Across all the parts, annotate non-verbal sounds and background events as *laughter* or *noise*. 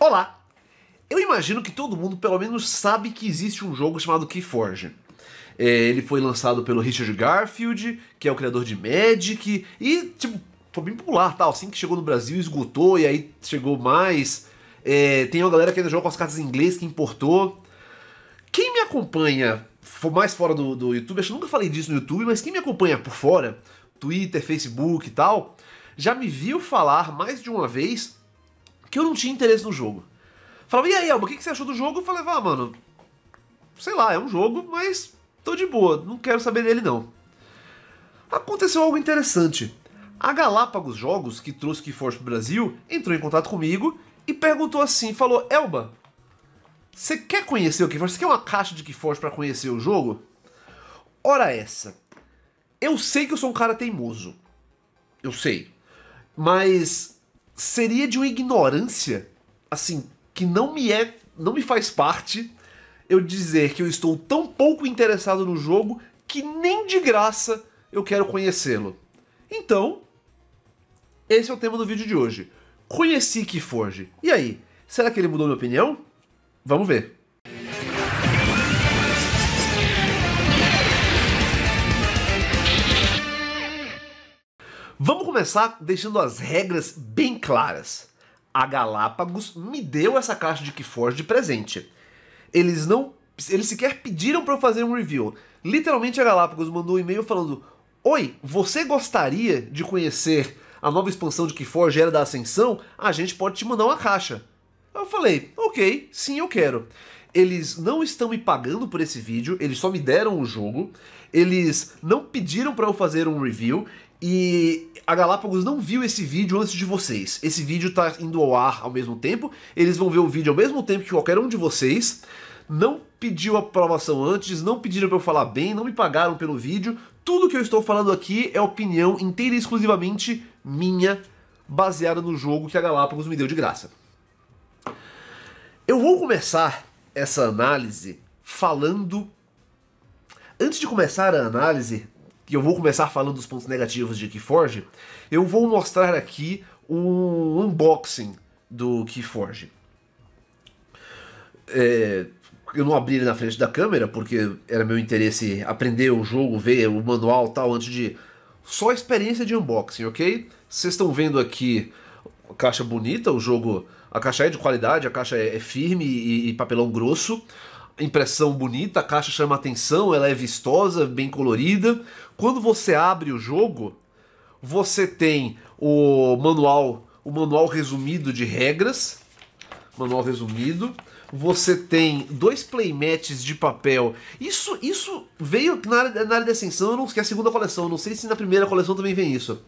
Olá! Eu imagino que todo mundo pelo menos sabe que existe um jogo chamado Keyforge. É, ele foi lançado pelo Richard Garfield, que é o criador de Magic, e tipo, foi bem popular, tal. Assim que chegou no Brasil, esgotou, e aí chegou mais. É, tem uma galera que ainda joga com as cartas em inglês, que importou. Quem me acompanha, mais fora do, do YouTube, acho que nunca falei disso no YouTube, mas quem me acompanha por fora, Twitter, Facebook e tal, já me viu falar mais de uma vez que eu não tinha interesse no jogo. Falava, e aí, Elba, o que, você achou do jogo? Eu falei, ah, mano, sei lá, é um jogo, mas tô de boa, não quero saber dele não. Aconteceu algo interessante. A Galápagos Jogos, que trouxe Keyforce pro Brasil, entrou em contato comigo e perguntou assim, falou, Elba, você quer conhecer o Keyforce? Você quer uma caixa de Keyforce para conhecer o jogo? Ora essa, eu sei que eu sou um cara teimoso, eu sei, mas seria de uma ignorância, assim, que não me é, não me faz parte eu dizer que eu estou tão pouco interessado no jogo que nem de graça eu quero conhecê-lo. Então, esse é o tema do vídeo de hoje. Conheci Forge. E aí, será que ele mudou minha opinião? Vamos ver. Vamos começar deixando as regras bem claras. A Galápagos me deu essa caixa de Keyforge de presente. Eles não. Eles sequer pediram para eu fazer um review. Literalmente a Galápagos mandou um e-mail falando: Oi, você gostaria de conhecer a nova expansão de Keyforge Era da Ascensão? A gente pode te mandar uma caixa. Eu falei, ok, sim, eu quero. Eles não estão me pagando por esse vídeo, eles só me deram o jogo, eles não pediram para eu fazer um review e a Galápagos não viu esse vídeo antes de vocês. Esse vídeo está indo ao ar ao mesmo tempo. Eles vão ver o vídeo ao mesmo tempo que qualquer um de vocês. Não pediu aprovação antes, não pediram para eu falar bem, não me pagaram pelo vídeo. Tudo que eu estou falando aqui é opinião inteira e exclusivamente minha, baseada no jogo que a Galápagos me deu de graça. Eu vou começar essa análise falando. Antes de começar a análise, que eu vou começar falando dos pontos negativos de Keyforge, eu vou mostrar aqui um unboxing do Keyforge. É, eu não abri ele na frente da câmera porque era meu interesse aprender o jogo, ver o manual tal antes de só experiência de unboxing, ok? Vocês estão vendo aqui a caixa bonita, o jogo, a caixa é de qualidade, a caixa é, é firme e papelão grosso impressão bonita, a caixa chama atenção, ela é vistosa, bem colorida. Quando você abre o jogo, você tem o manual, o manual resumido de regras, manual resumido. Você tem dois playmats de papel. Isso isso veio na área, na área da Ascensão, eu não esqueci é a segunda coleção, não sei se na primeira coleção também vem isso.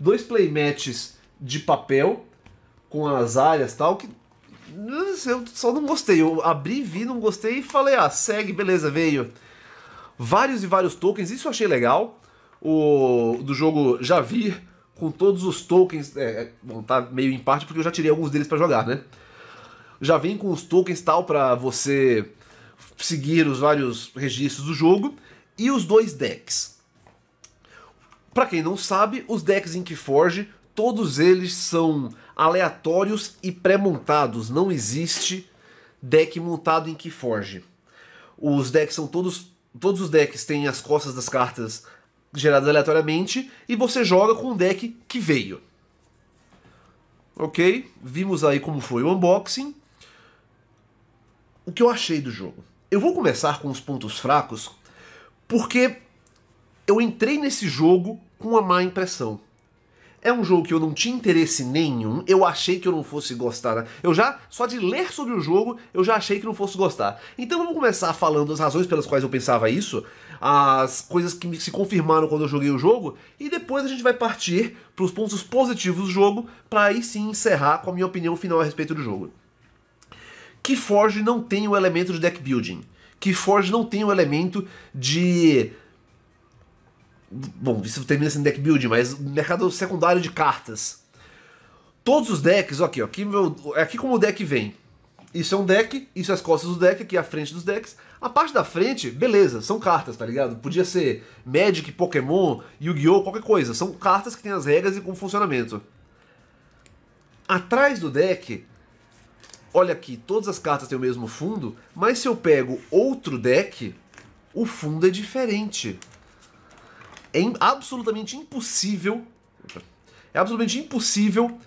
Dois playmats de papel com as áreas tal que eu só não gostei. Eu abri, vi, não gostei e falei, ah, segue, beleza, veio. Vários e vários tokens, isso eu achei legal. O do jogo já vi com todos os tokens. É, é bom, tá meio em parte porque eu já tirei alguns deles para jogar, né? Já vem com os tokens tal para você seguir os vários registros do jogo. E os dois decks. Para quem não sabe, os decks em que Forge todos eles são aleatórios e pré-montados. Não existe deck montado em Keyforge. Os decks são todos. Todos os decks têm as costas das cartas geradas aleatoriamente e você joga com o deck que veio. Ok? Vimos aí como foi o unboxing. O que eu achei do jogo? Eu vou começar com os pontos fracos porque eu entrei nesse jogo com uma má impressão. É um jogo que eu não tinha interesse nenhum, eu achei que eu não fosse gostar. Né? Eu já, só de ler sobre o jogo, eu já achei que não fosse gostar. Então vamos começar falando as razões pelas quais eu pensava isso, as coisas que se confirmaram quando eu joguei o jogo, e depois a gente vai partir para os pontos positivos do jogo, para aí sim encerrar com a minha opinião final a respeito do jogo. Que Forge não tem o elemento de deck building. Que Forge não tem o elemento de Bom, isso termina sendo deck build mas mercado secundário de cartas. Todos os decks, aqui, ó, aqui, meu, é aqui como o deck vem. Isso é um deck, isso é as costas do deck, aqui é a frente dos decks. A parte da frente, beleza, são cartas, tá ligado? Podia ser Magic, Pokémon, Yu-Gi-Oh!, qualquer coisa. São cartas que têm as regras e com funcionamento. Atrás do deck, olha aqui, todas as cartas têm o mesmo fundo, mas se eu pego outro deck, o fundo é diferente é absolutamente impossível. É absolutamente impossível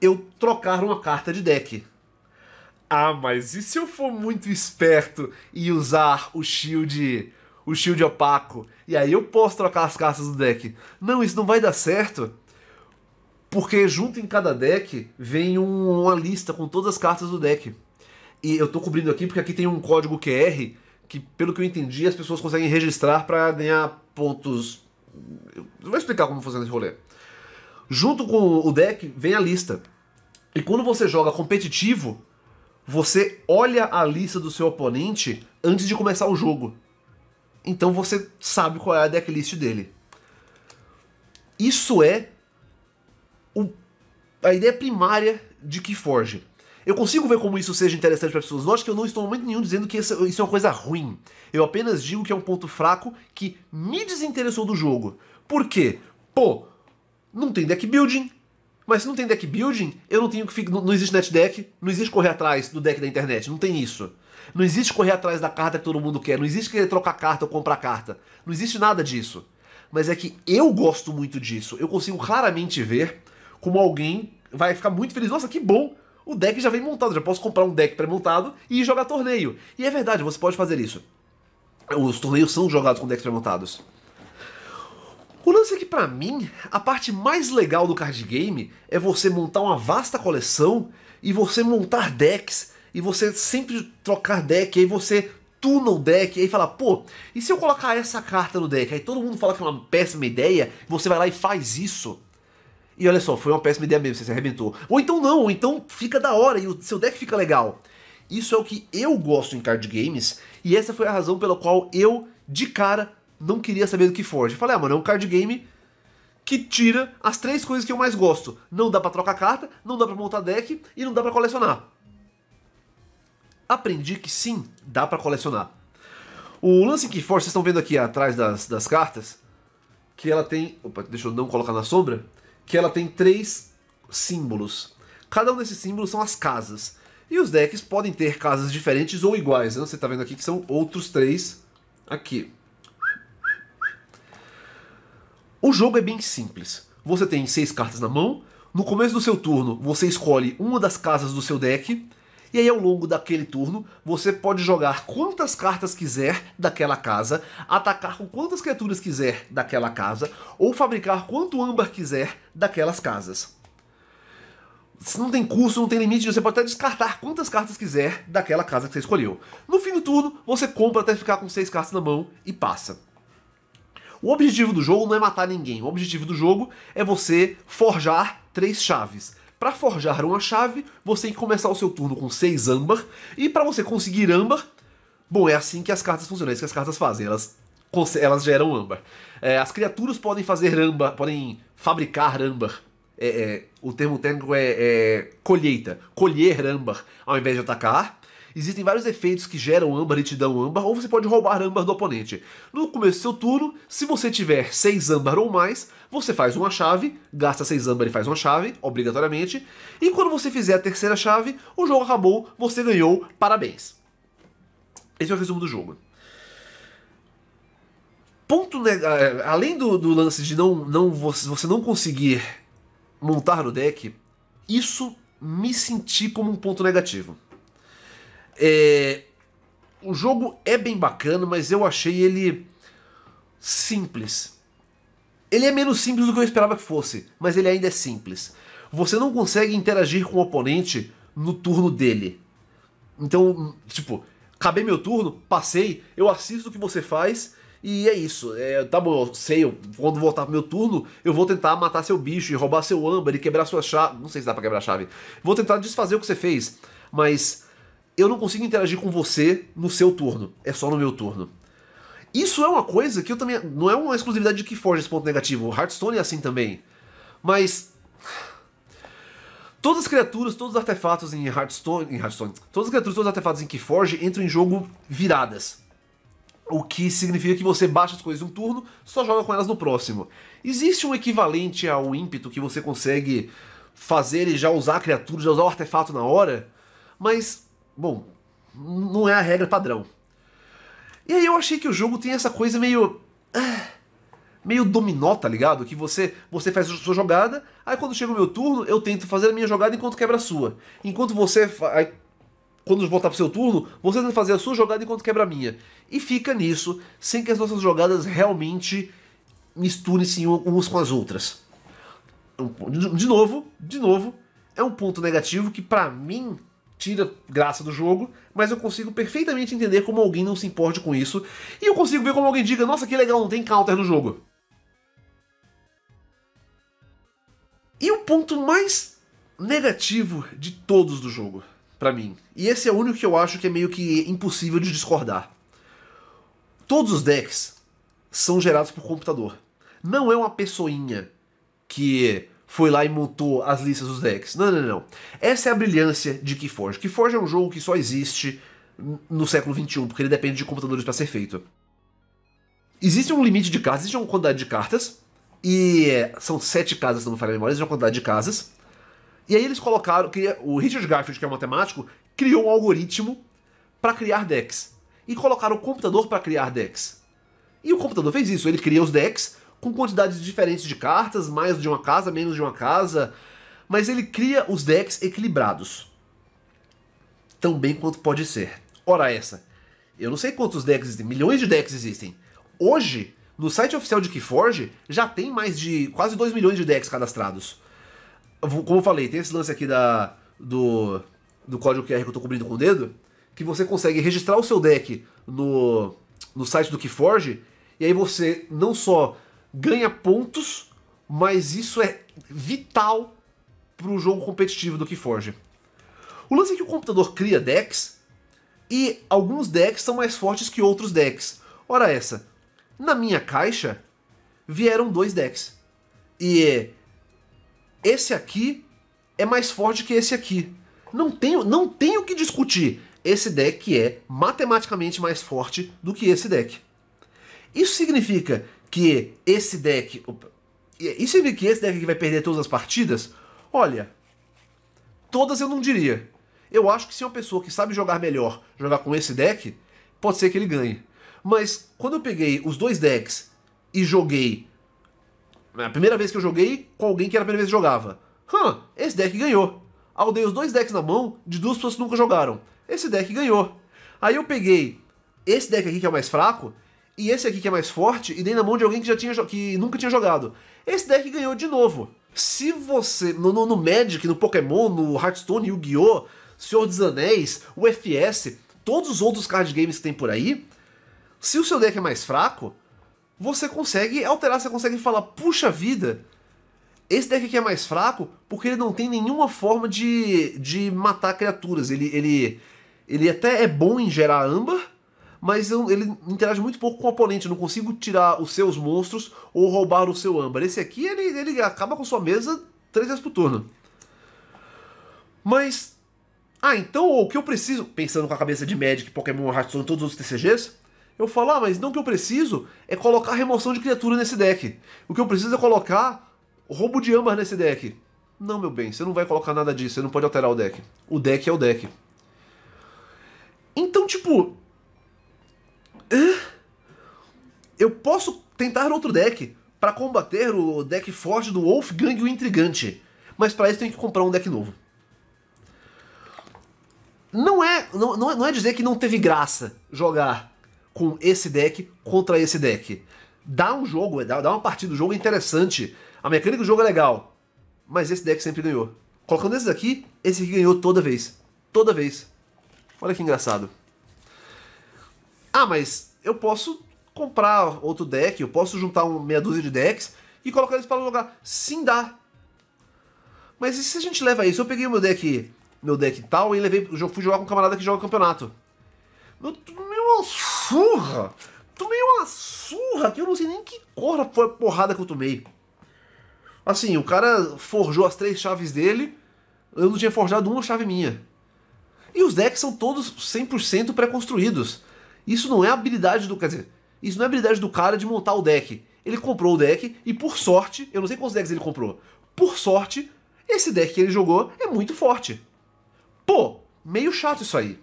eu trocar uma carta de deck. Ah, mas e se eu for muito esperto e usar o shield, o shield opaco? E aí eu posso trocar as cartas do deck? Não, isso não vai dar certo. Porque junto em cada deck vem um, uma lista com todas as cartas do deck. E eu tô cobrindo aqui porque aqui tem um código QR que, pelo que eu entendi, as pessoas conseguem registrar para ganhar pontos eu vou explicar como fazer esse rolê. Junto com o deck vem a lista. E quando você joga competitivo, você olha a lista do seu oponente antes de começar o jogo. Então você sabe qual é a decklist dele. Isso é o, a ideia primária de Keyforge. Eu consigo ver como isso seja interessante para pessoas. Lógico que eu não estou em momento nenhum dizendo que isso é uma coisa ruim. Eu apenas digo que é um ponto fraco que me desinteressou do jogo. Por quê? Pô, não tem deck building. Mas se não tem deck building, eu não tenho que ficar. Não, existe net deck, não existe correr atrás do deck da internet, não tem isso. Não existe correr atrás da carta que todo mundo quer, não existe querer trocar carta ou comprar carta. Não existe nada disso. Mas é que eu gosto muito disso. Eu consigo claramente ver como alguém vai ficar muito feliz. Nossa, que bom! o deck já vem montado, já posso comprar um deck pré-montado e jogar torneio. E é verdade, você pode fazer isso. Os torneios são jogados com decks pré-montados. O lance é que, para mim, a parte mais legal do card game é você montar uma vasta coleção e você montar decks e você sempre trocar deck, e aí você tuna o deck, e aí fala, pô, e se eu colocar essa carta no deck? Aí todo mundo fala que é uma péssima ideia, você vai lá e faz isso. E olha só, foi uma péssima ideia mesmo, você se arrebentou. Ou então não, ou então fica da hora e o seu deck fica legal. Isso é o que eu gosto em card games, e essa foi a razão pela qual eu, de cara, não queria saber do que Forge. Falei, ah, mano, é um card game que tira as três coisas que eu mais gosto. Não dá pra trocar carta, não dá pra montar deck e não dá pra colecionar. Aprendi que sim, dá pra colecionar. O lance que Force, vocês estão vendo aqui atrás das, das cartas, que ela tem... Opa, deixa eu não colocar na sombra que ela tem três símbolos. Cada um desses símbolos são as casas. E os decks podem ter casas diferentes ou iguais. Né? Você está vendo aqui que são outros três aqui. O jogo é bem simples. Você tem seis cartas na mão. No começo do seu turno, você escolhe uma das casas do seu deck e aí, ao longo daquele turno, você pode jogar quantas cartas quiser daquela casa, atacar com quantas criaturas quiser daquela casa, ou fabricar quanto âmbar quiser daquelas casas. Se não tem curso, não tem limite, você pode até descartar quantas cartas quiser daquela casa que você escolheu. No fim do turno, você compra até ficar com seis cartas na mão e passa. O objetivo do jogo não é matar ninguém, o objetivo do jogo é você forjar três chaves. Para forjar uma chave, você tem que começar o seu turno com 6 âmbar, e para você conseguir âmbar, bom, é assim que as cartas funcionam, é isso que as cartas fazem, elas, elas geram âmbar. É, as criaturas podem fazer âmbar, podem fabricar âmbar é, é, o termo técnico é, é, colheita, colher âmbar ao invés de atacar. Existem vários efeitos que geram âmbar e te dão âmbar, ou você pode roubar âmbar do oponente. No começo do seu turno, se você tiver 6 âmbar ou mais, você faz uma chave, gasta 6 âmbar e faz uma chave, obrigatoriamente. E quando você fizer a terceira chave, o jogo acabou, você ganhou, parabéns. Esse é o resumo do jogo. Ponto eh, Além do, do lance de não, não você não conseguir montar no deck, isso me senti como um ponto negativo. É, o jogo é bem bacana, mas eu achei ele simples. Ele é menos simples do que eu esperava que fosse, mas ele ainda é simples. Você não consegue interagir com o oponente no turno dele. Então, tipo, acabei meu turno, passei, eu assisto o que você faz e é isso. É, tá bom, eu sei, eu, quando voltar pro meu turno, eu vou tentar matar seu bicho e roubar seu âmbar e quebrar sua chave. Não sei se dá pra quebrar a chave. Vou tentar desfazer o que você fez, mas eu não consigo interagir com você no seu turno, é só no meu turno. Isso é uma coisa que eu também. Não é uma exclusividade de Keyforge esse ponto negativo. Hearthstone é assim também. Mas. Todas as criaturas, todos os artefatos em Hearthstone. Em Hearthstone todas as criaturas, todos os artefatos em Keyforge entram em jogo viradas. O que significa que você baixa as coisas um turno, só joga com elas no próximo. Existe um equivalente ao ímpeto que você consegue fazer e já usar a criatura, já usar o artefato na hora, mas Bom, não é a regra padrão. E aí eu achei que o jogo tem essa coisa meio. Ah, meio dominó, tá ligado? Que você você faz a sua jogada, aí quando chega o meu turno, eu tento fazer a minha jogada enquanto quebra a sua. Enquanto você. Aí, quando voltar pro seu turno, você tenta fazer a sua jogada enquanto quebra a minha. E fica nisso, sem que as nossas jogadas realmente misturem-se umas com as outras. É de novo, de novo, é um ponto negativo que para mim tira graça do jogo, mas eu consigo perfeitamente entender como alguém não se importe com isso, e eu consigo ver como alguém diga, nossa, que legal, não tem counter no jogo. E o ponto mais negativo de todos do jogo, para mim, e esse é o único que eu acho que é meio que impossível de discordar. Todos os decks são gerados por computador. Não é uma pessoinha que foi lá e montou as listas dos decks. Não, não, não. Essa é a brilhância de Keyforge. Keyforge é um jogo que só existe no século XXI, porque ele depende de computadores para ser feito. Existe um limite de cartas, existe uma quantidade de cartas, e é, são sete casas, se não me falha a memória, existe uma quantidade de casas. E aí eles colocaram, o Richard Garfield, que é um matemático, criou um algoritmo para criar decks. E colocaram o computador para criar decks. E o computador fez isso, ele cria os decks, com quantidades diferentes de cartas, mais de uma casa, menos de uma casa, mas ele cria os decks equilibrados. Tão bem quanto pode ser. Ora essa, eu não sei quantos decks existem, milhões de decks existem. Hoje, no site oficial de Keyforge, já tem mais de quase 2 milhões de decks cadastrados. Como eu falei, tem esse lance aqui da, do, do código QR que eu estou cobrindo com o dedo, que você consegue registrar o seu deck no, no site do Keyforge, e aí você não só ganha pontos, mas isso é vital para o jogo competitivo do Keyforge. O lance é que o computador cria decks e alguns decks são mais fortes que outros decks. Ora essa, na minha caixa vieram dois decks. E esse aqui é mais forte que esse aqui. Não tenho, não tenho o que discutir. Esse deck é matematicamente mais forte do que esse deck. Isso significa que esse deck. isso e se que esse deck aqui vai perder todas as partidas? Olha, todas eu não diria. Eu acho que se uma pessoa que sabe jogar melhor jogar com esse deck, pode ser que ele ganhe. Mas quando eu peguei os dois decks e joguei. A primeira vez que eu joguei com alguém que era a primeira vez que jogava. esse deck ganhou. Aí os dois decks na mão de duas pessoas que nunca jogaram. Esse deck ganhou. Aí eu peguei esse deck aqui que é o mais fraco e esse aqui que é mais forte, e dei na mão de alguém que já tinha que nunca tinha jogado. Esse deck ganhou de novo. Se você. No, no, no Magic, no Pokémon, no Hearthstone, Yu-Gi-Oh!, Senhor dos Anéis, UFS, todos os outros card games que tem por aí, se o seu deck é mais fraco, você consegue alterar, você consegue falar, puxa vida, esse deck aqui é mais fraco porque ele não tem nenhuma forma de, de matar criaturas. Ele, ele, ele até é bom em gerar âmbar, mas eu, ele interage muito pouco com o oponente. Eu não consigo tirar os seus monstros ou roubar o seu âmbar. Esse aqui, ele, ele acaba com sua mesa três vezes por turno. Mas. Ah, então o que eu preciso. Pensando com a cabeça de Magic, Pokémon, Hearthstone e todos os outros TCGs. Eu falo, ah, mas não o que eu preciso é colocar remoção de criatura nesse deck. O que eu preciso é colocar roubo de âmbar nesse deck. Não, meu bem, você não vai colocar nada disso, você não pode alterar o deck. O deck é o deck. Então, tipo, eu posso tentar outro deck para combater o deck forte do Wolfgang o Intrigante, mas para isso tem que comprar um deck novo. Não é, não, é, não é dizer que não teve graça jogar com esse deck contra esse deck. Dá um jogo, é, dá, dá uma partida, o jogo é interessante, a mecânica do jogo é legal, mas esse deck sempre ganhou. Colocando esses aqui, esse aqui ganhou toda vez. Toda vez. Olha que engraçado. Ah, mas eu posso comprar outro deck, eu posso juntar uma meia dúzia de decks e colocar eles para jogar. Sim, dá. Mas e se a gente leva isso? Eu peguei o meu deck, meu deck tal e levei, fui jogar com um camarada que joga campeonato. Eu tomei uma surra! Tomei uma surra que eu não sei nem que corra foi a porrada que eu tomei. Assim, o cara forjou as três chaves dele, eu não tinha forjado uma chave minha. E os decks são todos 100% pré-construídos. Isso não é habilidade do. Quer dizer, isso não é habilidade do cara de montar o deck. Ele comprou o deck e, por sorte, eu não sei quantos decks ele comprou. Por sorte, esse deck que ele jogou é muito forte. Pô, meio chato isso aí.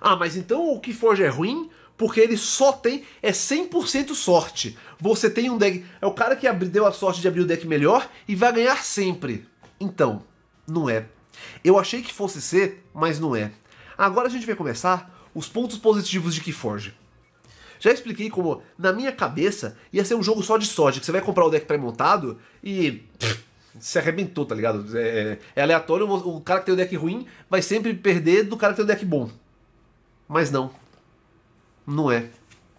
Ah, mas então o Forge é ruim porque ele só tem. É 100% sorte. Você tem um deck. É o cara que deu a sorte de abrir o deck melhor e vai ganhar sempre. Então, não é. Eu achei que fosse ser, mas não é. Agora a gente vai começar os pontos positivos de Keyforge. Já expliquei como, na minha cabeça, ia ser um jogo só de sorte, que você vai comprar o deck pré-montado e. se arrebentou, tá ligado? É, é, é aleatório, o cara que tem o deck ruim vai sempre perder do cara que tem o deck bom. Mas não. Não é.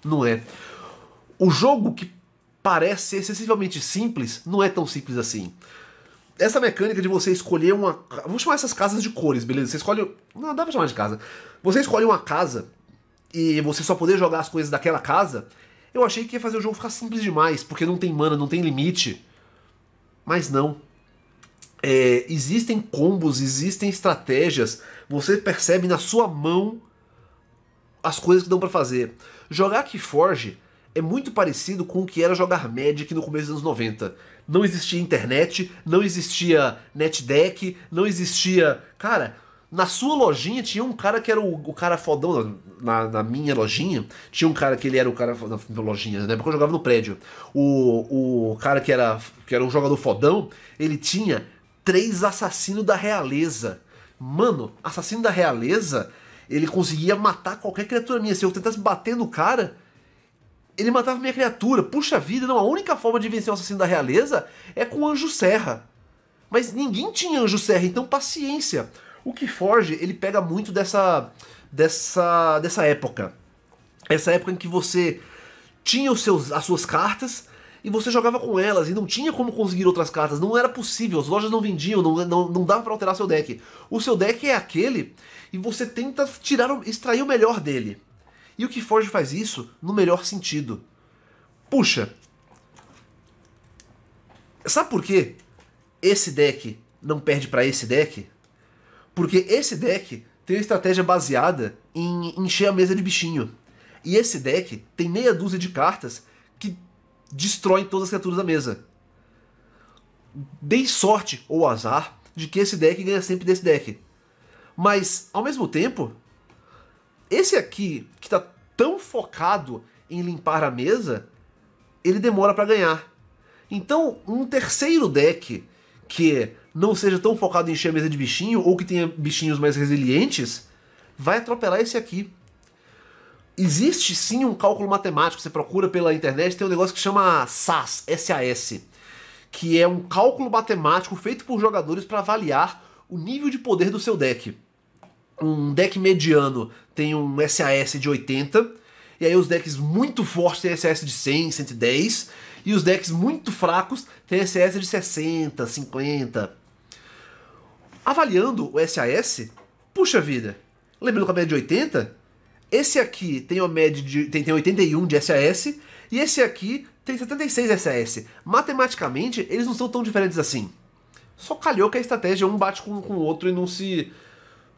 Não é. O jogo que parece excessivamente simples não é tão simples assim essa mecânica de você escolher uma. Vamos chamar essas casas de cores, beleza? Você escolhe. Não, dá pra chamar de casa. Você escolhe uma casa e você só poder jogar as coisas daquela casa. Eu achei que ia fazer o jogo ficar simples demais, porque não tem mana, não tem limite. Mas não. É, existem combos, existem estratégias. Você percebe na sua mão as coisas que dão para fazer. Jogar Keyforge é muito parecido com o que era jogar Magic no começo dos anos 90 não existia internet, não existia netdeck, não existia. Cara, na sua lojinha tinha um cara que era o, o cara fodão. Na, na, minha lojinha, tinha um cara que ele era o cara. Na minha lojinha, na época eu jogava no prédio. O, o cara que era, que era um jogador fodão, ele tinha três assassinos da realeza. Mano, assassino da realeza, ele conseguia matar qualquer criatura minha. Se eu tentasse bater no cara, ele matava minha criatura. Puxa vida, não. A única forma de vencer o assassino da realeza é com o Anjo Serra. Mas ninguém tinha Anjo Serra, então paciência. O que Forge, ele pega muito dessa, dessa, dessa época. Essa época em que você tinha os seus, as suas cartas e você jogava com elas e não tinha como conseguir outras cartas, não era possível, as lojas não vendiam, não, não, não dava para alterar seu deck. O seu deck é aquele e você tenta tirar, extrair o melhor dele. E o que Forge faz isso no melhor sentido. Puxa, sabe por quê? Esse deck não perde para esse deck? Porque esse deck tem uma estratégia baseada em encher a mesa de bichinho. E esse deck tem meia dúzia de cartas que destroem todas as criaturas da mesa. Dei sorte ou azar de que esse deck ganha sempre desse deck. Mas, ao mesmo tempo, esse aqui, que tá tão focado em limpar a mesa, ele demora para ganhar. Então, um terceiro deck que não seja tão focado em encher a mesa de bichinho ou que tenha bichinhos mais resilientes, vai atropelar esse aqui. Existe sim um cálculo matemático, você procura pela internet, tem um negócio que chama SAS, SAS, que é um cálculo matemático feito por jogadores para avaliar o nível de poder do seu deck um deck mediano tem um SAS de 80, e aí os decks muito fortes têm sas de 100, 110, e os decks muito fracos têm sas de 60, 50. Avaliando o SAS, puxa vida, lembrando que a média é de 80, esse aqui tem uma média de tem, tem 81 de SAS e esse aqui tem 76 SAS. Matematicamente, eles não são tão diferentes assim. Só calhou que a estratégia um bate com, com o outro e não se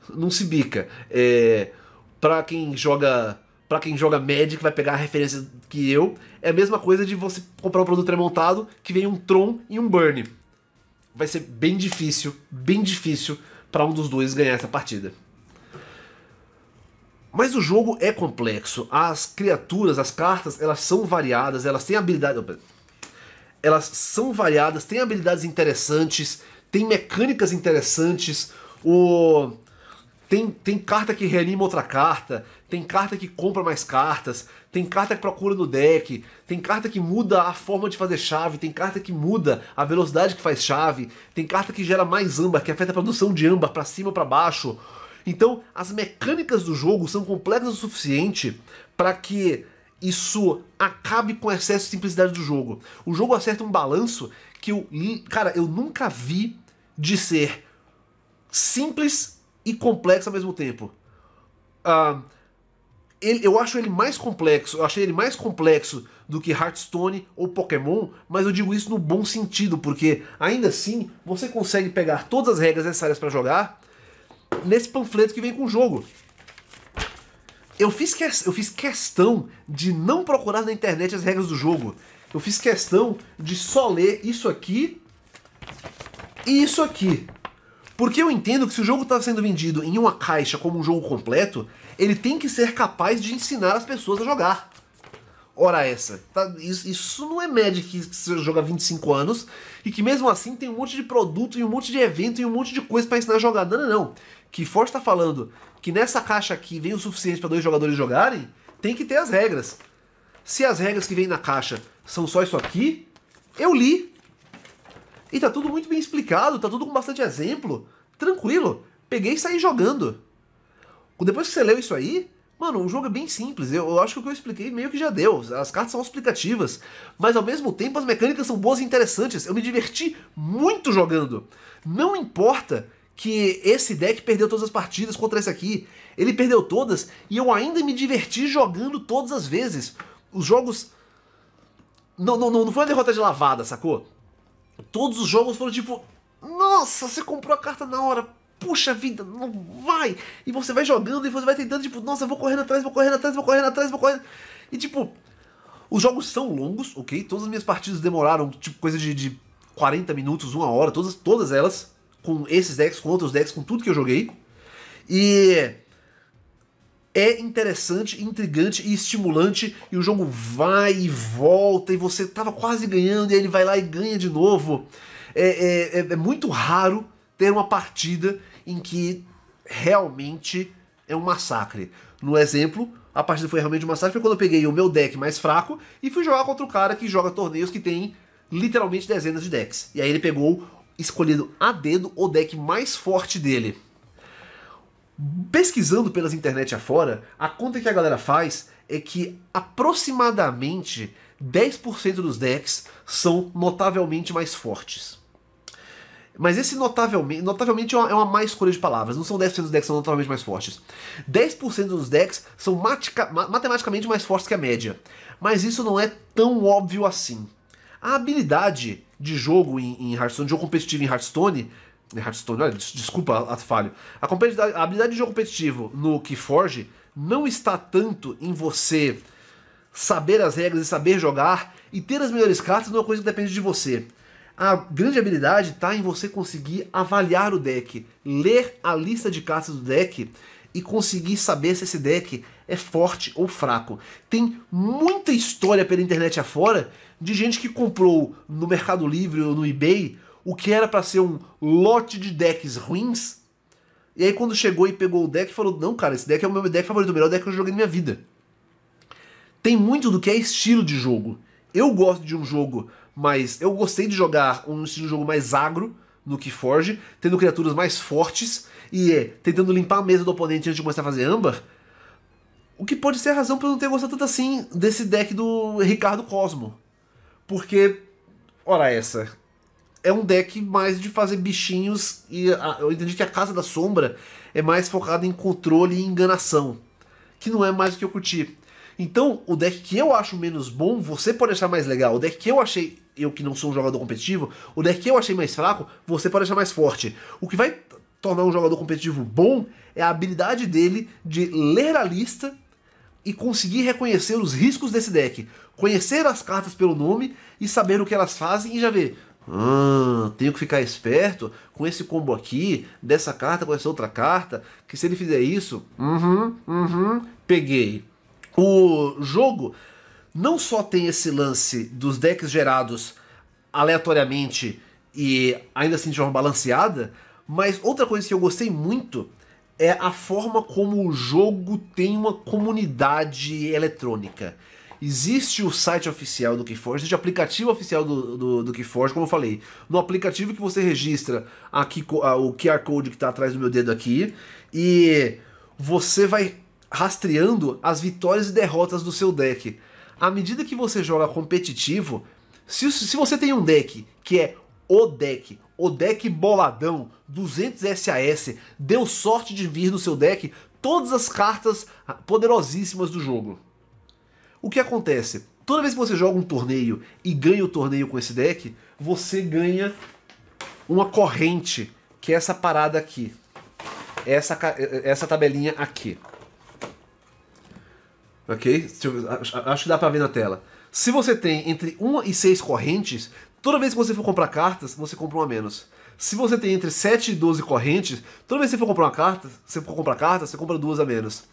não se bica. É, para quem joga para quem joga Magic vai pegar a referência que eu, é a mesma coisa de você comprar um produto remontado que vem um Tron e um Burn. Vai ser bem difícil, bem difícil para um dos dois ganhar essa partida. Mas o jogo é complexo. As criaturas, as cartas, elas são variadas, elas têm habilidades. Elas são variadas, têm habilidades interessantes, têm mecânicas interessantes. O tem, tem carta que reanima outra carta, tem carta que compra mais cartas, tem carta que procura no deck, tem carta que muda a forma de fazer chave, tem carta que muda a velocidade que faz chave, tem carta que gera mais âmbar, que afeta a produção de âmbar para cima ou para baixo. Então, as mecânicas do jogo são complexas o suficiente para que isso acabe com o excesso de simplicidade do jogo. O jogo acerta um balanço que eu, cara, eu nunca vi de ser simples e complexo ao mesmo tempo. Ah, ele, eu acho ele mais complexo, eu achei ele mais complexo do que Hearthstone ou Pokémon, mas eu digo isso no bom sentido, porque ainda assim você consegue pegar todas as regras necessárias para jogar nesse panfleto que vem com o jogo. Eu fiz, que, eu fiz questão de não procurar na internet as regras do jogo. Eu fiz questão de só ler isso aqui e isso aqui. Porque eu entendo que se o jogo está sendo vendido em uma caixa como um jogo completo, ele tem que ser capaz de ensinar as pessoas a jogar. Ora essa, tá? isso, isso, não é Magic que você joga há 25 anos e que mesmo assim tem um monte de produto e um monte de evento e um monte de coisa para ensinar a jogar. Não, não, não. Que Force está falando que nessa caixa aqui vem o suficiente para dois jogadores jogarem, tem que ter as regras. Se as regras que vem na caixa são só isso aqui, eu li e tá tudo muito bem explicado, tá tudo com bastante exemplo. Tranquilo, peguei e saí jogando. Depois que você leu isso aí, mano, o jogo é bem simples. Eu, eu acho que o que eu expliquei meio que já deu. As cartas são explicativas, mas ao mesmo tempo as mecânicas são boas e interessantes. Eu me diverti muito jogando. Não importa que esse deck perdeu todas as partidas contra esse aqui. Ele perdeu todas e eu ainda me diverti jogando todas as vezes. Os jogos. Não, não, não foi uma derrota de lavada, sacou? Todos os jogos foram tipo, nossa, você comprou a carta na hora, puxa vida, não vai! E você vai jogando e você vai tentando, tipo, nossa, vou correndo atrás, vou correndo atrás, vou correndo atrás, vou correndo. E tipo, os jogos são longos, ok? Todas as minhas partidas demoraram, tipo, coisa de, de 40 minutos, uma hora, todas, todas elas, com esses decks, com outros decks, com tudo que eu joguei. E é interessante, intrigante e estimulante, e o jogo vai e volta, e você tava quase ganhando, e ele vai lá e ganha de novo. É, é, é, é muito raro ter uma partida em que realmente é um massacre. No exemplo, a partida foi realmente um massacre, foi quando eu peguei o meu deck mais fraco e fui jogar contra o cara que joga torneios que tem literalmente dezenas de decks. E aí ele pegou, escolhendo a dedo, o deck mais forte dele pesquisando pelas internet afora, a conta que a galera faz é que aproximadamente 10% dos decks são notavelmente mais fortes. Mas esse notavelmente, notavelmente é, é uma, má escolha de palavras, não são 10% dos decks são notavelmente mais fortes. 10% dos decks são matica, matematicamente mais fortes que a média. Mas isso não é tão óbvio assim. A habilidade de jogo em, em Hearthstone, jogo competitivo em Hearthstone, Hearthstone, olha, é? desculpa, a falho. A, a habilidade de jogo competitivo no Keyforge não está tanto em você saber as regras e saber jogar e ter as melhores cartas não é uma coisa que depende de você. A grande habilidade está em você conseguir avaliar o deck, ler a lista de cartas do deck e conseguir saber se esse deck é forte ou fraco. Tem muita história pela internet afora de gente que comprou no Mercado Livre ou no eBay o que era para ser um lote de decks ruins. E aí quando chegou e pegou o deck, falou: "Não, cara, esse deck é o meu deck favorito, o melhor deck que eu joguei na minha vida". Tem muito do que é estilo de jogo. Eu gosto de um jogo, mas eu gostei de jogar um estilo de jogo mais agro no que Forge tendo criaturas mais fortes e é, tentando limpar a mesa do oponente antes de começar a fazer âmbar. O que pode ser a razão para eu não ter gostado tanto assim desse deck do Ricardo Cosmo. Porque, ora essa, é um deck mais de fazer bichinhos e a, eu entendi que a Casa da Sombra é mais focada em controle e enganação, que não é mais o que eu curti. Então, o deck que eu acho menos bom, você pode achar mais legal. O deck que eu achei, eu que não sou um jogador competitivo, o deck que eu achei mais fraco, você pode achar mais forte. O que vai tornar um jogador competitivo bom é a habilidade dele de ler a lista e conseguir reconhecer os riscos desse deck, conhecer as cartas pelo nome e saber o que elas fazem e já ver, ah, tenho que ficar esperto com esse combo aqui, dessa carta com essa outra carta, que se ele fizer isso, uhum, uhum, peguei. O jogo não só tem esse lance dos decks gerados aleatoriamente e ainda assim de forma balanceada, mas outra coisa que eu gostei muito é a forma como o jogo tem uma comunidade eletrônica. Existe o site oficial do Keyforge, existe o aplicativo oficial do, do, do Keyforge, como eu falei. No aplicativo que você registra aqui, o QR Code que está atrás do meu dedo aqui, e você vai rastreando as vitórias e derrotas do seu deck. À medida que você joga competitivo, se, se você tem um deck que é o deck, o deck boladão, 200 SAS, deu sorte de vir no seu deck todas as cartas poderosíssimas do jogo. O que acontece? Toda vez que você joga um torneio e ganha o torneio com esse deck, você ganha uma corrente, que é essa parada aqui. Essa, essa tabelinha aqui. Ok? Acho que dá pra ver na tela. Se você tem entre 1 e 6 correntes, toda vez que você for comprar cartas, você compra uma menos. Se você tem entre 7 e 12 correntes, toda vez que você for comprar uma carta, você for comprar carta, você compra duas a menos.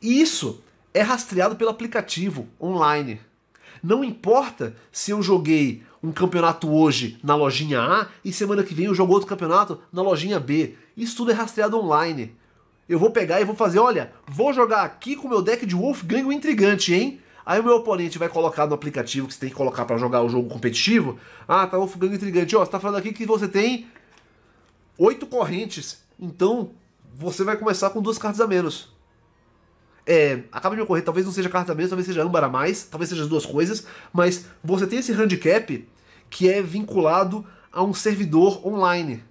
Isso é rastreado pelo aplicativo online. Não importa se eu joguei um campeonato hoje na lojinha A e semana que vem eu jogo outro campeonato na lojinha B. Isso tudo é rastreado online. Eu vou pegar e vou fazer, olha, vou jogar aqui com meu deck de Wolf ganho intrigante, hein? Aí o meu oponente vai colocar no aplicativo que você tem que colocar para jogar o jogo competitivo. Ah, tá Wolf ganho intrigante, ó, você tá falando aqui que você tem oito correntes. Então, você vai começar com duas cartas a menos é, acaba de ocorrer, talvez não seja carta mesmo, talvez seja âmbar a mais, talvez seja as duas coisas, mas você tem esse handicap que é vinculado a um servidor online.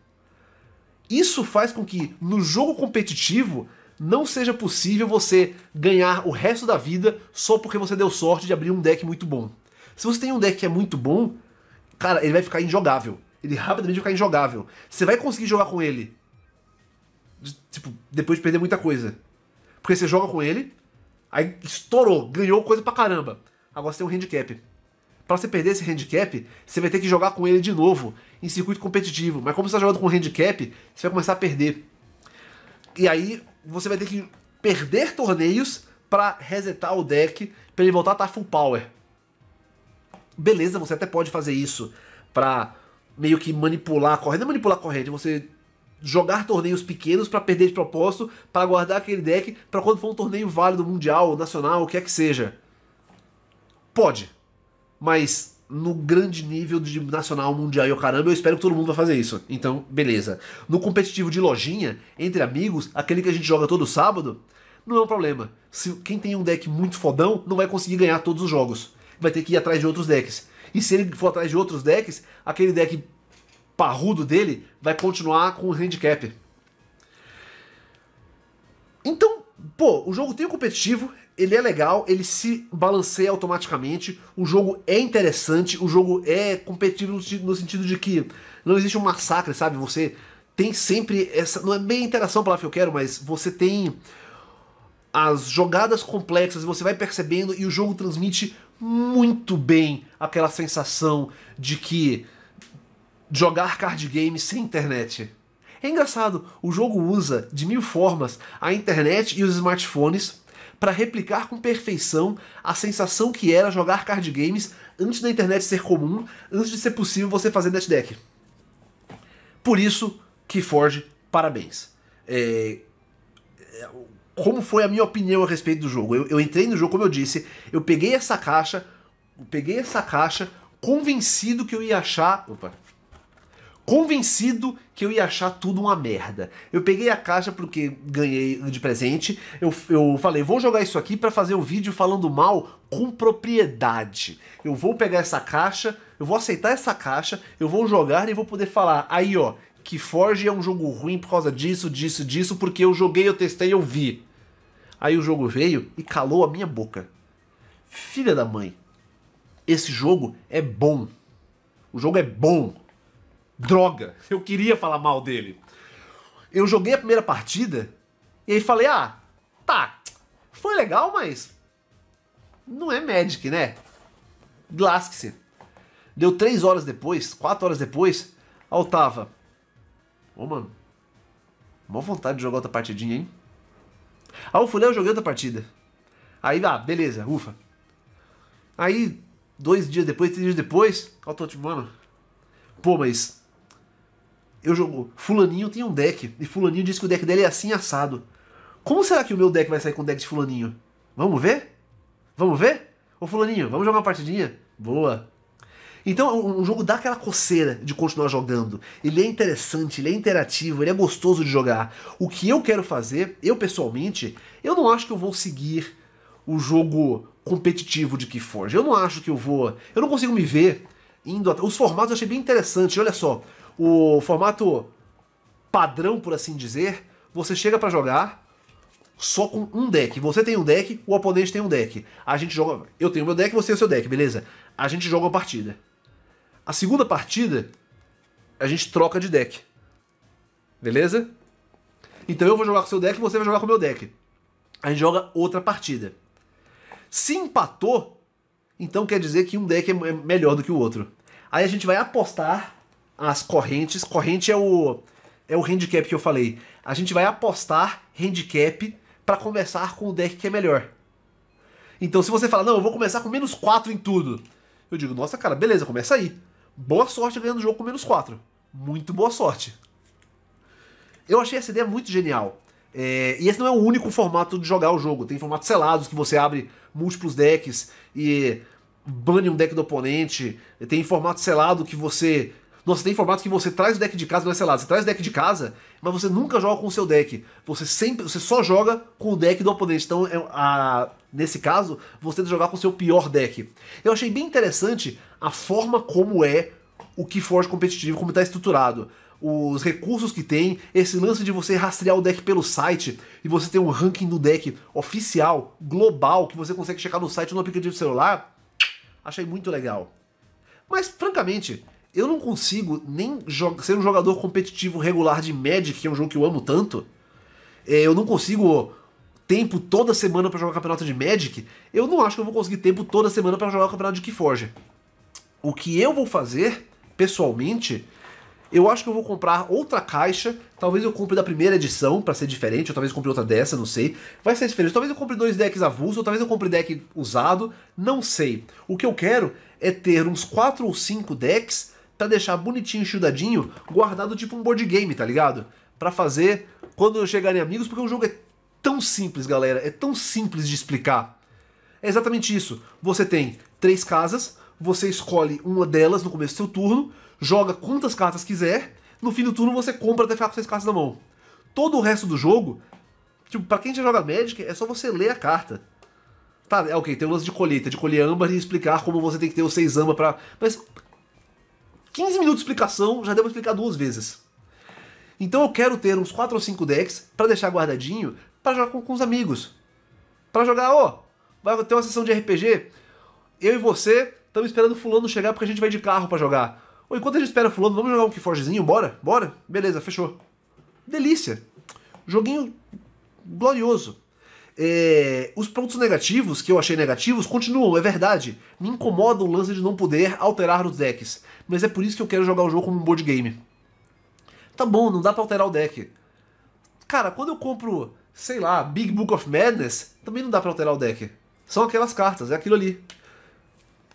Isso faz com que no jogo competitivo não seja possível você ganhar o resto da vida só porque você deu sorte de abrir um deck muito bom. Se você tem um deck que é muito bom, cara, ele vai ficar injogável. Ele rapidamente vai ficar injogável. Você vai conseguir jogar com ele. Tipo, depois de perder muita coisa. Porque você joga com ele, aí estourou, ganhou coisa pra caramba. Agora você tem um handicap. Pra você perder esse handicap, você vai ter que jogar com ele de novo, em circuito competitivo. Mas como você tá jogando com handicap, você vai começar a perder. E aí você vai ter que perder torneios para resetar o deck, para ele voltar a estar full power. Beleza, você até pode fazer isso pra meio que manipular a corrente. Não é manipular a corrente, você jogar torneios pequenos para perder de propósito, para guardar aquele deck para quando for um torneio válido mundial, nacional, o que é que seja. Pode. Mas no grande nível de nacional, mundial e o caramba, eu espero que todo mundo vai fazer isso. Então, beleza. No competitivo de lojinha, entre amigos, aquele que a gente joga todo sábado, não é um problema. Se quem tem um deck muito fodão não vai conseguir ganhar todos os jogos. Vai ter que ir atrás de outros decks. E se ele for atrás de outros decks, aquele deck parrudo dele vai continuar com o handicap. Então, pô, o jogo tem o competitivo, ele é legal, ele se balanceia automaticamente, o jogo é interessante, o jogo é competitivo no sentido de que não existe um massacre, sabe? Você tem sempre essa. Não é bem interação lá que eu quero, mas você tem as jogadas complexas, você vai percebendo e o jogo transmite muito bem aquela sensação de que jogar card game sem internet. É engraçado, o jogo usa de mil formas a internet e os smartphones para replicar com perfeição a sensação que era jogar card games antes da internet ser comum, antes de ser possível você fazer netdeck. Por isso, Keyforge, parabéns. É, é... Como foi a minha opinião a respeito do jogo? Eu, eu entrei no jogo, como eu disse, eu peguei essa caixa, peguei essa caixa convencido que eu ia achar. Opa, convencido que eu ia achar tudo uma merda. Eu peguei a caixa porque ganhei de presente. Eu, eu falei, vou jogar isso aqui para fazer um vídeo falando mal com propriedade. Eu vou pegar essa caixa, eu vou aceitar essa caixa, eu vou jogar e vou poder falar. Aí, ó, que Forge é um jogo ruim por causa disso, disso, disso, porque eu joguei, eu testei, eu vi. Aí o jogo veio e calou a minha boca. Filha da mãe, esse jogo é bom. O jogo é bom. Droga, eu queria falar mal dele. Eu joguei a primeira partida e aí falei: ah, tá, foi legal, mas. Não é Magic, né? Lasque-se. Deu três horas depois, quatro horas depois, altava. Ô, oh, mano. Mó vontade de jogar outra partidinha, hein? Aí eu fui lá, eu joguei outra partida. Aí, ah, beleza, ufa. Aí, dois dias depois, três dias depois, eu tô tipo, mano. Pô, mas eu jogo, fulaninho tem um deck, e fulaninho disse que o deck dele é assim assado. Como será que o meu deck vai sair com o deck de fulaninho? Vamos ver? Vamos ver? Ô fulaninho, vamos jogar uma partidinha? Boa. Então o é jogo dá aquela coceira de continuar jogando. Ele é interessante, ele é interativo, ele é gostoso de jogar. O que eu quero fazer, eu pessoalmente, eu não acho que eu vou seguir o jogo competitivo de Keyforge. Eu não acho que eu vou. Eu não consigo me ver indo. Os formatos eu achei bem interessante. Olha só, o formato padrão, por assim dizer, você chega para jogar só com um deck. Você tem um deck, o oponente tem um deck. A gente joga. Eu tenho meu deck, você tem o seu deck, beleza? A gente joga uma partida. A segunda partida, a gente troca de deck. Beleza? Então eu vou jogar com o seu deck, você vai jogar com o meu deck. A gente joga outra partida. Se empatou, então quer dizer que um deck é, é melhor do que o outro. Aí a gente vai apostar as correntes. Corrente é o é o handicap que eu falei. A gente vai apostar handicap para começar com o deck que é melhor. Então se você fala, não, eu vou começar com menos 4 em tudo. Eu digo, nossa cara, beleza, começa aí. Boa sorte ganhando o jogo com menos 4. Muito boa sorte. Eu achei essa ideia muito genial. É, e esse não é o único formato de jogar o jogo. Tem formatos selados que você abre múltiplos decks e bane um deck do oponente. Tem formato selado que você nossa, tem formato que você traz o deck de casa é do SLA, você traz o deck de casa, mas você nunca joga com o seu deck. Você sempre, você só joga com o deck do oponente. Então, é, a, nesse caso, você tenta jogar com o seu pior deck. Eu achei bem interessante a forma como é o que Forge competitivo, como está estruturado. Os recursos que tem, esse lance de você rastrear o deck pelo site e você ter um ranking do deck oficial, global, que você consegue checar no site no aplicativo celular, achei muito legal. Mas, francamente, eu não consigo nem ser um jogador competitivo regular de Magic, que é um jogo que eu amo tanto. É, eu não consigo tempo toda semana para jogar campeonato de Magic. Eu não acho que eu vou conseguir tempo toda semana para jogar o campeonato de Keyforge. O que eu vou fazer, pessoalmente, eu acho que eu vou comprar outra caixa. Talvez eu compre da primeira edição, para ser diferente, ou talvez eu compre outra dessa, não sei. Vai ser diferente. Talvez eu compre dois decks avulsos, ou talvez eu compre deck usado, não sei. O que eu quero é ter uns 4 ou 5 decks pra deixar bonitinho, enxudadinho, guardado tipo um board game, tá ligado? Pra fazer quando chegarem amigos, porque o jogo é tão simples, galera, é tão simples de explicar. É exatamente isso. Você tem três casas, você escolhe uma delas no começo do seu turno, joga quantas cartas quiser, no fim do turno você compra até ficar com seis cartas na mão. Todo o resto do jogo, tipo, pra quem já joga Magic, é só você ler a carta. Tá, é ok, tem o lance de colheita, de colher âmbar e explicar como você tem que ter os seis âmbar pra. Mas 15 minutos de explicação, já devo explicar duas vezes. Então eu quero ter uns 4 ou 5 decks para deixar guardadinho para jogar com, com, os amigos. para jogar, ó, oh, vai ter uma sessão de RPG. Eu e você estamos esperando fulano chegar porque a gente vai de carro para jogar. Ou enquanto a gente espera fulano, vamos jogar um Keyforgezinho, bora? Bora? Beleza, fechou. Delícia. Joguinho glorioso. É, os pontos negativos, que eu achei negativos, continuam, é verdade. Me incomoda o lance de não poder alterar os decks. Mas é por isso que eu quero jogar o jogo como um board game. Tá bom, não dá pra alterar o deck. Cara, quando eu compro, sei lá, Big Book of Madness, também não dá pra alterar o deck. São aquelas cartas, é aquilo ali.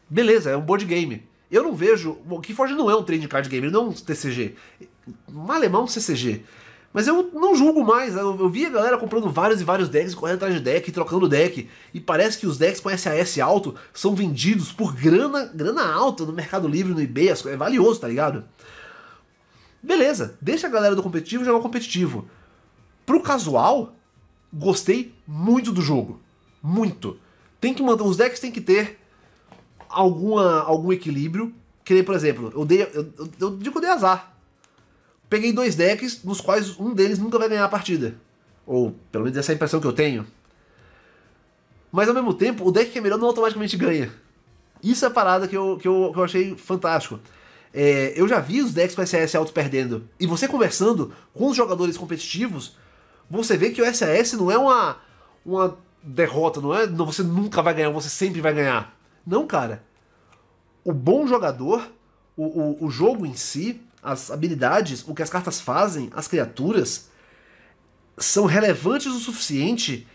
Beleza, é um board game. Eu não vejo. O Keyforge não é um trading card game, ele não é um TCG. Malemão um CCG. Mas eu não julgo mais. Né? Eu, eu vi a galera comprando vários e vários decks, correndo atrás de deck, trocando deck. E parece que os decks com SAS alto são vendidos por grana, grana alta no Mercado Livre, no eBay. É valioso, tá ligado? Beleza, deixa a galera do competitivo jogar o competitivo. Pro casual, gostei muito do jogo. Muito. Tem que manter. Os decks tem que ter alguma, algum equilíbrio. Que nem, por exemplo, eu dei. Eu, eu, eu digo que eu dei azar peguei dois decks nos quais um deles nunca vai ganhar a partida. Ou pelo menos essa é a impressão que eu tenho. Mas ao mesmo tempo, o deck que é melhor não automaticamente ganha. Isso é a parada que eu, que eu, que eu achei fantástico. É, eu já vi os decks com SAS altos perdendo. E você conversando com os jogadores competitivos, você vê que o SAS não é uma, uma derrota, não é não, você nunca vai ganhar, você sempre vai ganhar. Não, cara. O bom jogador, o, o, o jogo em si, as habilidades, o que as cartas fazem, as criaturas, são relevantes o suficiente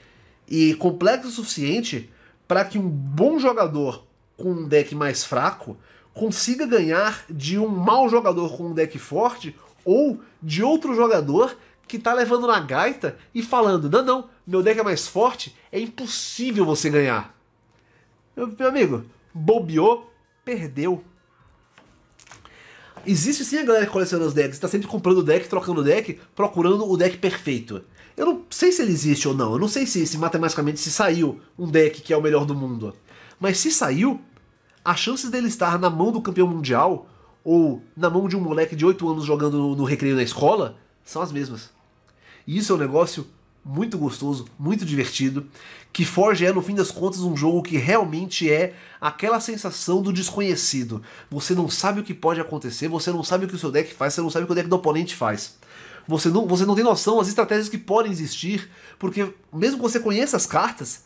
e complexos o suficiente para que um bom jogador com um deck mais fraco consiga ganhar de um mau jogador com um deck forte ou de outro jogador que está levando na gaita e falando: não, não, meu deck é mais forte, é impossível você ganhar. Meu, meu amigo, bobeou, perdeu. Existe sim a galera que coleciona os decks, está sempre comprando deck, trocando deck, procurando o deck perfeito. Eu não sei se ele existe ou não, eu não sei se, se matematicamente se saiu um deck que é o melhor do mundo. Mas se saiu, as chances dele estar na mão do campeão mundial, ou na mão de um moleque de 8 anos jogando no recreio na escola, são as mesmas. E isso é um negócio muito gostoso, muito divertido, que Forge é, no fim das contas, um jogo que realmente é aquela sensação do desconhecido. Você não sabe o que pode acontecer, você não sabe o que o seu deck faz, você não sabe o que o deck do oponente faz. Você não, você não tem noção das estratégias que podem existir, porque mesmo que você conheça as cartas,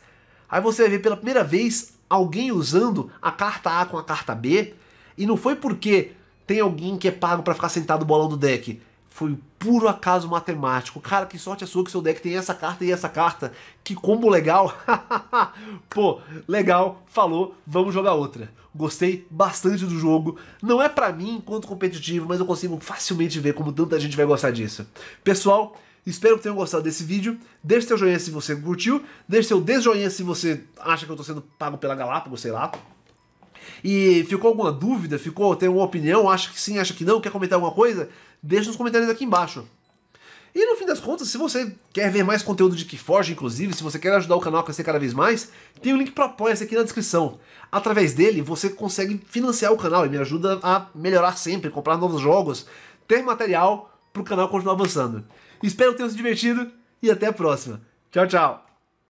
aí você vai ver pela primeira vez alguém usando a carta A com a carta B, e não foi porque tem alguém que é pago para ficar sentado bolando o deck foi puro acaso matemático. Cara, que sorte a sua que seu deck tem essa carta e essa carta. Que combo legal. *laughs* Pô, legal, falou, vamos jogar outra. Gostei bastante do jogo. Não é para mim enquanto competitivo, mas eu consigo facilmente ver como tanta gente vai gostar disso. Pessoal, Espero que tenham gostado desse vídeo. Deixe seu joinha se você curtiu. Deixe seu desjoinha se você acha que eu tô sendo pago pela Galápagos, sei lá. E ficou alguma dúvida? Ficou? Tem uma opinião? Acha que sim, acha que não? Quer comentar alguma coisa? deixa nos comentários aqui embaixo. E no fim das contas, se você quer ver mais conteúdo de Keyforge, inclusive, se você quer ajudar o canal a crescer cada vez mais, tem o um link para Apoia-se aqui na descrição. Através dele, você consegue financiar o canal e me ajuda a melhorar sempre, comprar novos jogos, ter material para o canal continuar avançando. Espero que tenham se divertido e até a próxima. Tchau, tchau!